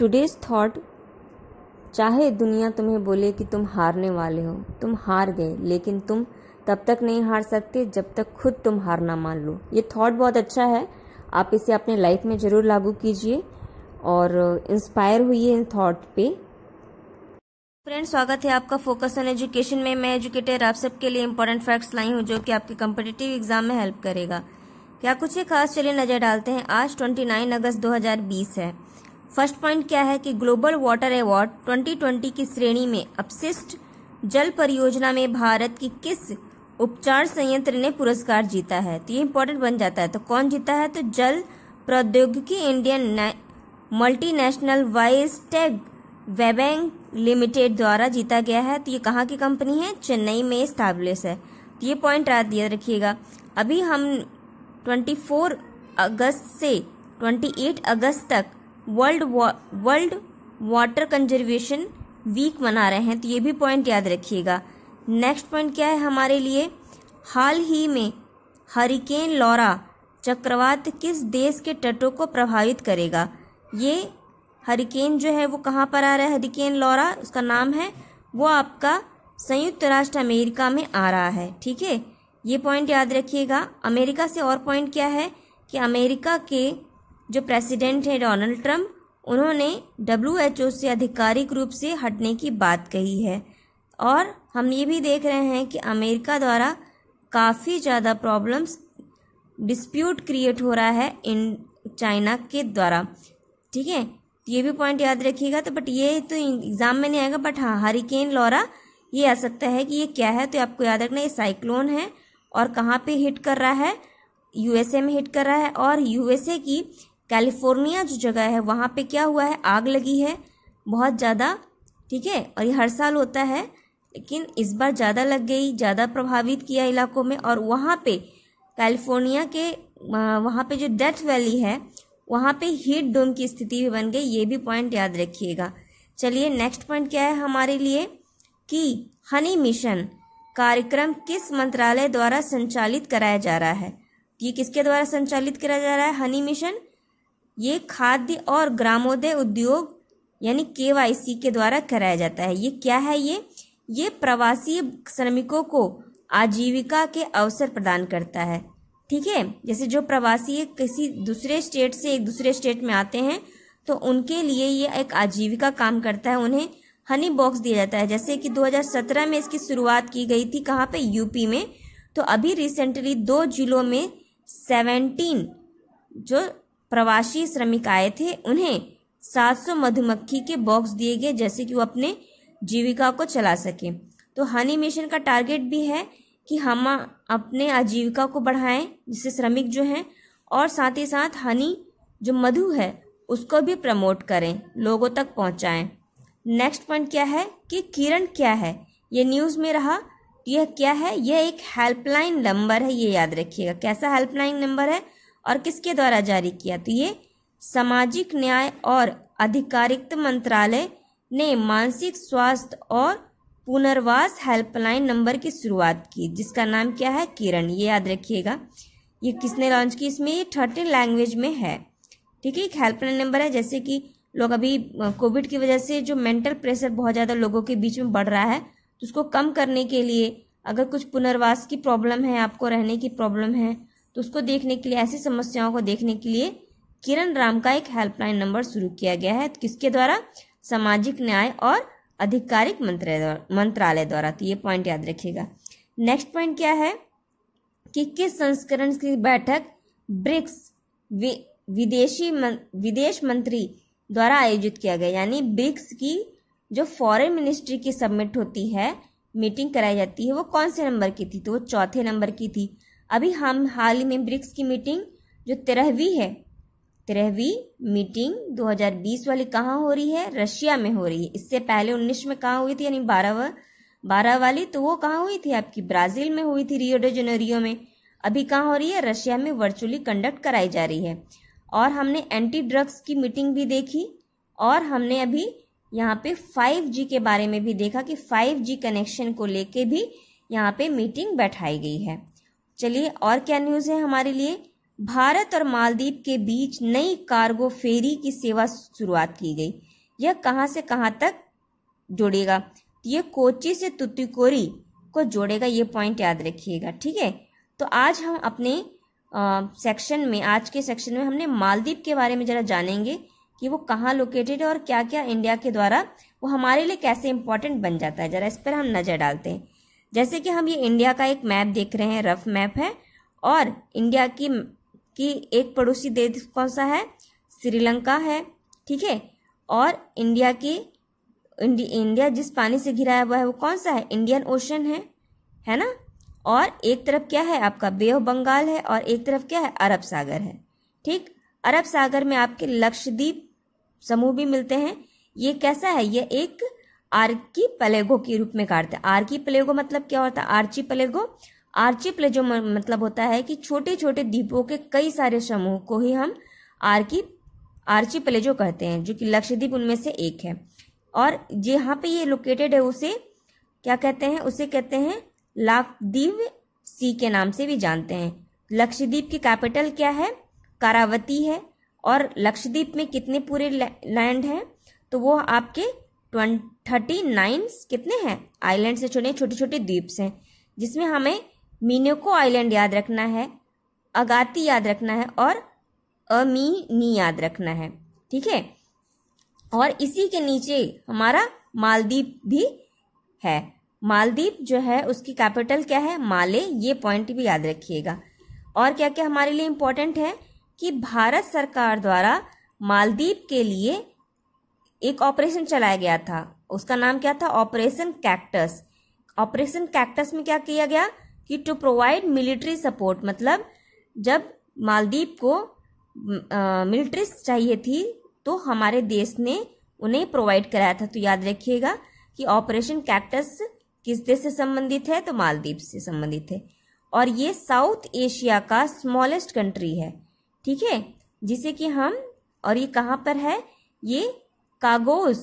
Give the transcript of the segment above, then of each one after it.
today's thought चाहे दुनिया तुम्हें बोले कि तुम हारने वाले हो तुम हार गए लेकिन तुम तब तक नहीं हार सकते जब तक खुद तुम हार ना मान लो ये थॉट बहुत अच्छा है आप इसे अपने लाइफ में ज़रूर लागू कीजिए और इंस्पायर हुई इन थॉट पे फ्रेंड स्वागत है आपका फोकस ऑन एजुकेशन में मैं एजुकेटर आप सबके लिए इम्पोर्टेंट फैक्ट्स लाई हूँ जो कि आपके कम्पिटेटिव एग्जाम में हेल्प करेगा क्या कुछ ही खास चले नजर डालते हैं आज 29 अगस्त 2020 है फर्स्ट पॉइंट क्या है कि ग्लोबल वाटर अवार्ड 2020 की श्रेणी में अपशिष्ट जल परियोजना में भारत की किस उपचार संयंत्र ने पुरस्कार जीता है तो ये इम्पोर्टेंट बन जाता है तो कौन जीता है तो जल प्रौद्योगिकी इंडियन मल्टीनेशनल वाइस टेग वेबैंक लिमिटेड द्वारा जीता गया है तो ये कहाँ की कंपनी है चेन्नई में स्टैब्लिश है तो ये पॉइंट याद रखिएगा अभी हम 24 अगस्त से 28 अगस्त तक world world water conservation week मना रहे हैं तो ये भी पॉइंट याद रखिएगा नेक्स्ट पॉइंट क्या है हमारे लिए हाल ही में हरिकेन लॉरा चक्रवात किस देश के तटों को प्रभावित करेगा ये हरिकेन जो है वो कहाँ पर आ रहा है हरिकेन लॉरा उसका नाम है वो आपका संयुक्त राष्ट्र अमेरिका में आ रहा है ठीक है ये पॉइंट याद रखिएगा अमेरिका से और पॉइंट क्या है कि अमेरिका के जो प्रेसिडेंट हैं डोनाल्ड ट्रंप उन्होंने डब्ल्यू से आधिकारिक रूप से हटने की बात कही है और हम ये भी देख रहे हैं कि अमेरिका द्वारा काफ़ी ज़्यादा प्रॉब्लम्स डिस्प्यूट क्रिएट हो रहा है इन चाइना के द्वारा ठीक है ये भी पॉइंट याद रखिएगा तो बट ये तो एग्ज़ाम में नहीं आएगा बट हाँ हरिकेन लॉरा ये आ सकता है कि ये क्या है तो आपको याद रखना ये साइक्लोन है और कहाँ पे हिट कर रहा है यूएसए में हिट कर रहा है और यूएसए की कैलिफोर्निया जो जगह है वहाँ पे क्या हुआ है आग लगी है बहुत ज़्यादा ठीक है और ये हर साल होता है लेकिन इस बार ज़्यादा लग गई ज़्यादा प्रभावित किया इलाकों में और वहाँ पे कैलिफोर्निया के वहाँ पे जो डेथ वैली है वहाँ पे हीट डोम की स्थिति भी बन गई ये भी पॉइंट याद रखिएगा चलिए नेक्स्ट पॉइंट क्या है हमारे लिए कि हनी मिशन कार्यक्रम किस मंत्रालय द्वारा संचालित कराया जा रहा है ये किसके द्वारा संचालित कराया जा रहा है हनी मिशन ये खाद्य और ग्रामोदय उद्योग यानी के के द्वारा कराया जाता है ये क्या है ये ये प्रवासी श्रमिकों को आजीविका के अवसर प्रदान करता है ठीक है जैसे जो प्रवासी किसी दूसरे स्टेट से एक दूसरे स्टेट में आते हैं तो उनके लिए ये एक आजीविका काम करता है उन्हें हनी बॉक्स दिया जाता है जैसे कि 2017 में इसकी शुरुआत की गई थी कहाँ पे यूपी में तो अभी रिसेंटली दो जिलों में 17 जो प्रवासी श्रमिक आए थे उन्हें 700 मधुमक्खी के बॉक्स दिए गए जैसे कि वो अपने जीविका को चला सके तो हनी मिशन का टारगेट भी है कि हम अपने आजीविका को बढ़ाएं जिससे श्रमिक जो हैं और साथ ही साथ हनी जो मधु है उसको भी प्रमोट करें लोगों तक पहुंचाएं नेक्स्ट पॉइंट क्या है कि किरण क्या है ये न्यूज़ में रहा यह क्या है यह एक हेल्पलाइन नंबर है ये याद रखिएगा कैसा हेल्पलाइन नंबर है और किसके द्वारा जारी किया तो ये सामाजिक न्याय और आधिकारिकता मंत्रालय ने मानसिक स्वास्थ्य और पुनर्वास हेल्पलाइन नंबर की शुरुआत की जिसका नाम क्या है किरण ये याद रखिएगा ये किसने लॉन्च की इसमें ये थर्टीन लैंग्वेज में है ठीक है एक हेल्पलाइन नंबर है जैसे कि लोग अभी कोविड की वजह से जो मेंटल प्रेशर बहुत ज़्यादा लोगों के बीच में बढ़ रहा है तो उसको कम करने के लिए अगर कुछ पुनर्वास की प्रॉब्लम है आपको रहने की प्रॉब्लम है तो उसको देखने के लिए ऐसी समस्याओं को देखने के लिए किरण राम का एक हेल्पलाइन नंबर शुरू किया गया है किसके द्वारा सामाजिक न्याय और आधिकारिक मंत्रालय द्वारा तो ये पॉइंट याद रखिएगा नेक्स्ट पॉइंट क्या है कि किस संस्करण की बैठक ब्रिक्स विदेशी विदेश मंत्री द्वारा आयोजित किया गया यानी ब्रिक्स की जो फॉरेन मिनिस्ट्री की सबमिट होती है मीटिंग कराई जाती है वो कौन से नंबर की थी तो वो चौथे नंबर की थी अभी हम हाल ही में ब्रिक्स की मीटिंग जो तेरहवीं है तेरहवीं मीटिंग 2020 वाली कहाँ हो रही है रशिया में हो रही है इससे पहले उन्नीस में कहाँ हुई थी यानी बारह बारह वाली तो वो कहाँ हुई थी आपकी ब्राजील में हुई थी रियो डे जनरियो में अभी कहाँ हो रही है रशिया में वर्चुअली कंडक्ट कराई जा रही है और हमने एंटी ड्रग्स की मीटिंग भी देखी और हमने अभी यहाँ पे 5G के बारे में भी देखा कि 5G कनेक्शन को लेके भी यहाँ पे मीटिंग बैठाई गई है चलिए और क्या न्यूज़ है हमारे लिए भारत और मालदीव के बीच नई कार्गो फेरी की सेवा शुरुआत की गई यह कहां से कहां तक जोड़ेगा ये कोची से तुतिकोरी को जोड़ेगा ये पॉइंट याद रखिएगा ठीक है तो आज हम अपने सेक्शन में आज के सेक्शन में हमने मालदीव के बारे में ज़रा जानेंगे कि वो कहाँ लोकेटेड है और क्या क्या इंडिया के द्वारा वो हमारे लिए कैसे इंपॉर्टेंट बन जाता है ज़रा इस पर हम नज़र डालते हैं जैसे कि हम ये इंडिया का एक मैप देख रहे हैं रफ मैप है और इंडिया की की एक पड़ोसी देश कौन सा है श्रीलंका है ठीक है और इंडिया की इंडि, इंडिया जिस पानी से घिराया हुआ है वो कौन सा है इंडियन ओशन है है ना और एक तरफ क्या है आपका बे ऑफ बंगाल है और एक तरफ क्या है अरब सागर है ठीक अरब सागर में आपके लक्षद्वीप समूह भी मिलते हैं ये कैसा है ये एक आर्की पलेगो के रूप में काटते हैं आर्की पलेगो मतलब क्या होता है आर्ची पलेगो आर्ची प्लेजो मतलब होता है कि छोटे छोटे द्वीपों के कई सारे समूह को ही हम आर्की आर्ची प्लेजो कहते हैं जो कि लक्षद्वीप उनमें से एक है और जहाँ पे ये लोकेटेड है उसे क्या कहते हैं उसे कहते हैं लाक्षद्वीप सी के नाम से भी जानते हैं लक्षद्वीप की कैपिटल क्या है कारावती है और लक्षद्वीप में कितने पूरे लैंड हैं तो वो आपके थर्टी नाइन कितने हैं आइलैंड से चुने छोटे छोटे द्वीप्स हैं जिसमें हमें मीनोको आइलैंड याद रखना है अगाती याद रखना है और अमीनी याद रखना है ठीक है और इसी के नीचे हमारा मालदीप भी है मालदीप जो है उसकी कैपिटल क्या है माले ये पॉइंट भी याद रखिएगा और क्या क्या हमारे लिए इम्पोर्टेंट है कि भारत सरकार द्वारा मालदीप के लिए एक ऑपरेशन चलाया गया था उसका नाम क्या था ऑपरेशन कैक्टस ऑपरेशन कैक्टस में क्या किया गया कि टू प्रोवाइड मिलिट्री सपोर्ट मतलब जब मालदीप को मिलिट्री चाहिए थी तो हमारे देश ने उन्हें प्रोवाइड कराया था तो याद रखिएगा कि ऑपरेशन कैक्टस किस देश से संबंधित है तो मालदीप से संबंधित है और ये साउथ एशिया का स्मॉलेस्ट कंट्री है ठीक है जिसे कि हम और ये कहाँ पर है ये कागोस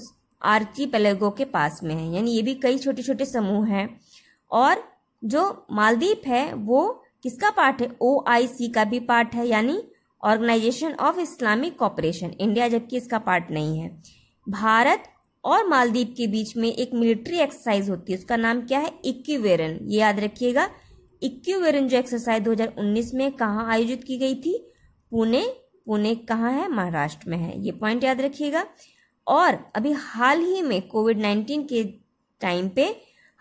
आर्ची पेलेगो के पास में है यानी ये भी कई छोटे छोटे समूह हैं और जो मालदीप है वो किसका पार्ट है ओ आई सी का भी पार्ट है यानी Organisation of Islamic Cooperation India जबकि इसका पार्ट नहीं है भारत और मालदीप के बीच में एक मिलिट्री एक्सरसाइज होती है उसका नाम क्या है इक्यूवेरन ये याद रखिएगा इक्यूवेरन जो एक्सरसाइज 2019 में कहा आयोजित की गई थी पुणे पुणे कहाँ है महाराष्ट्र में है ये पॉइंट याद रखिएगा और अभी हाल ही में कोविड 19 के टाइम पे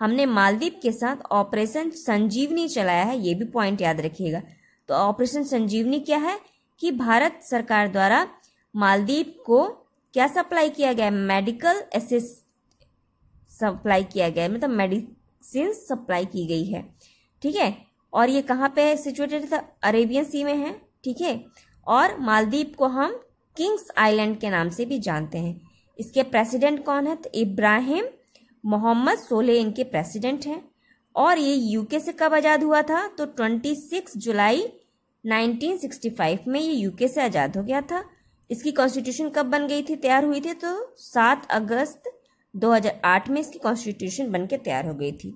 हमने मालदीप के साथ ऑपरेशन संजीवनी चलाया है ये भी पॉइंट याद रखिएगा तो ऑपरेशन संजीवनी क्या है कि भारत सरकार द्वारा मालदीप को क्या सप्लाई किया गया मेडिकल एसेस सप्लाई किया गया मतलब मेडिसिन सप्लाई की गई है ठीक है और ये कहाँ पे सिचुएटेड था तो अरेबियन सी में है ठीक है और मालदीप को हम किंग्स आइलैंड के नाम से भी जानते हैं इसके प्रेसिडेंट कौन है तो इब्राहिम मोहम्मद सोले इनके प्रेसिडेंट हैं और ये यूके से कब आज़ाद हुआ था तो 26 जुलाई 1965 में ये यूके से आज़ाद हो गया था इसकी कॉन्स्टिट्यूशन कब बन गई थी तैयार हुई थी तो 7 अगस्त 2008 में इसकी कॉन्स्टिट्यूशन बन के तैयार हो गई थी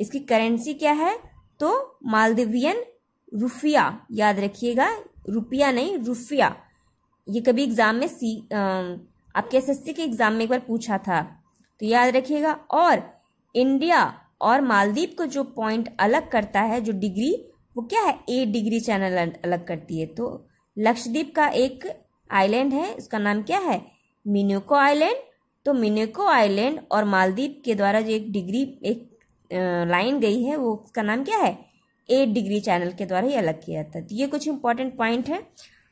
इसकी करेंसी क्या है तो मालदीवियन रुफिया याद रखिएगा रुपया नहीं रुफिया ये कभी एग्ज़ाम में सी आ, आपके एसएससी के एग्जाम में एक बार पूछा था तो याद रखिएगा और इंडिया और मालदीप को जो पॉइंट अलग करता है जो डिग्री वो क्या है ए डिग्री चैनल अलग करती है तो लक्षद्वीप का एक आइलैंड है उसका नाम क्या है मिनोको आइलैंड तो मिनोको आइलैंड और मालदीप के द्वारा जो एक डिग्री एक लाइन गई है वो उसका नाम क्या है ए डिग्री चैनल के द्वारा ही अलग किया जाता है तो ये कुछ इंपॉर्टेंट पॉइंट है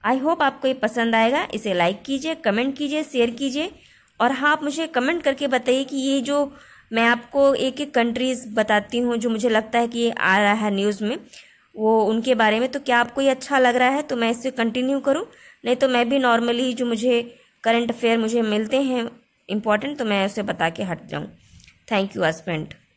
आई होप आपको ये पसंद आएगा इसे लाइक कीजिए कमेंट कीजिए शेयर कीजिए और हाँ आप मुझे कमेंट करके बताइए कि ये जो मैं आपको एक एक कंट्रीज़ बताती हूँ जो मुझे लगता है कि ये आ रहा है न्यूज़ में वो उनके बारे में तो क्या आपको ये अच्छा लग रहा है तो मैं इसे कंटिन्यू करूँ नहीं तो मैं भी नॉर्मली जो मुझे करंट अफेयर मुझे मिलते हैं इम्पॉर्टेंट तो मैं उसे बता के हट जाऊँ थैंक यू हस्बैंड